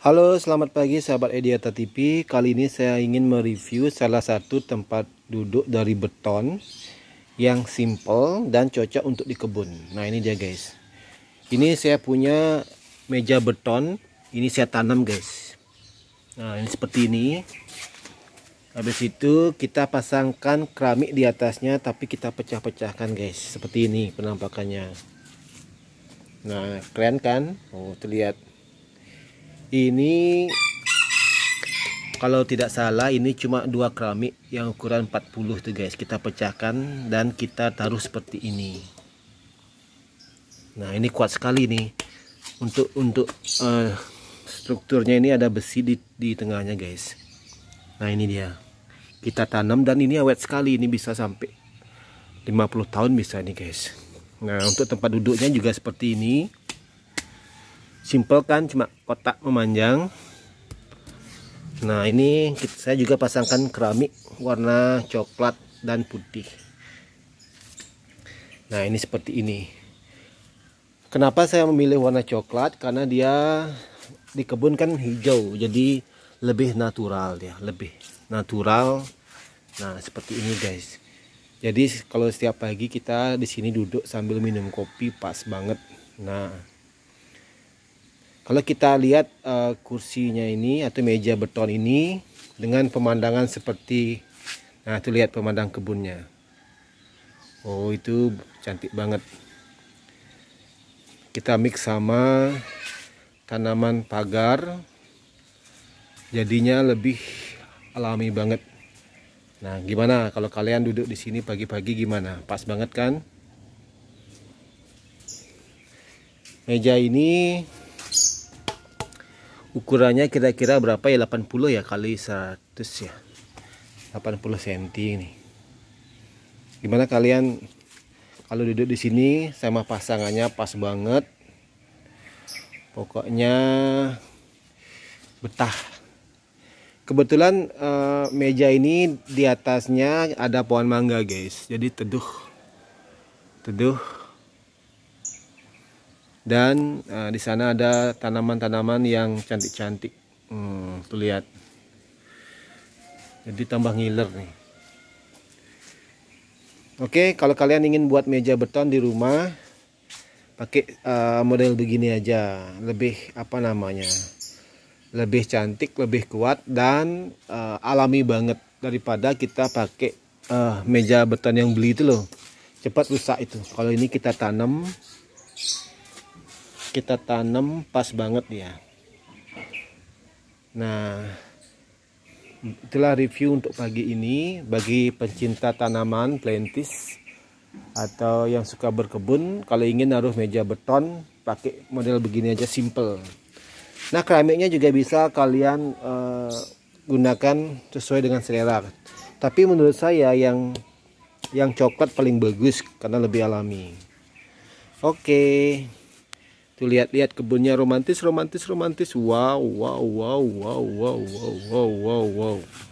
Halo, selamat pagi sahabat Ediata TV. Kali ini saya ingin mereview salah satu tempat duduk dari beton yang simple dan cocok untuk di kebun. Nah, ini dia guys. Ini saya punya meja beton, ini saya tanam guys. Nah, ini seperti ini. Habis itu kita pasangkan keramik di atasnya tapi kita pecah-pecahkan guys. Seperti ini penampakannya. Nah, keren kan? Oh, terlihat ini kalau tidak salah ini cuma dua keramik yang ukuran 40 tuh guys kita pecahkan dan kita taruh seperti ini nah ini kuat sekali nih untuk untuk uh, strukturnya ini ada besi di, di tengahnya guys nah ini dia kita tanam dan ini awet sekali ini bisa sampai 50 tahun bisa nih guys nah untuk tempat duduknya juga seperti ini simple kan cuma kotak memanjang nah ini saya juga pasangkan keramik warna coklat dan putih nah ini seperti ini kenapa saya memilih warna coklat karena dia di kebun kan hijau jadi lebih natural ya lebih natural nah seperti ini guys jadi kalau setiap pagi kita di sini duduk sambil minum kopi pas banget nah kalau kita lihat uh, kursinya ini atau meja beton ini dengan pemandangan seperti nah itu lihat pemandang kebunnya. Oh, itu cantik banget. Kita mix sama tanaman pagar jadinya lebih alami banget. Nah, gimana kalau kalian duduk di sini pagi-pagi gimana? Pas banget kan? Meja ini ukurannya kira-kira berapa ya 80 ya kali 100 ya 80 cm ini gimana kalian kalau duduk di sini sama pasangannya pas banget pokoknya betah kebetulan eh, meja ini di atasnya ada pohon mangga guys jadi teduh teduh dan uh, di sana ada tanaman-tanaman yang cantik-cantik hmm, tuh lihat jadi tambah ngiler nih Oke kalau kalian ingin buat meja beton di rumah pakai uh, model begini aja lebih apa namanya lebih cantik lebih kuat dan uh, alami banget daripada kita pakai uh, meja beton yang beli itu loh cepat rusak itu kalau ini kita tanam kita tanam pas banget ya nah itulah review untuk pagi ini bagi pencinta tanaman plantis atau yang suka berkebun kalau ingin naruh meja beton pakai model begini aja simple nah keramiknya juga bisa kalian uh, gunakan sesuai dengan selera tapi menurut saya yang yang coklat paling bagus karena lebih alami oke okay. Tuh lihat-lihat kebunnya romantis, romantis, romantis. Wow, wow, wow, wow, wow, wow, wow, wow. wow.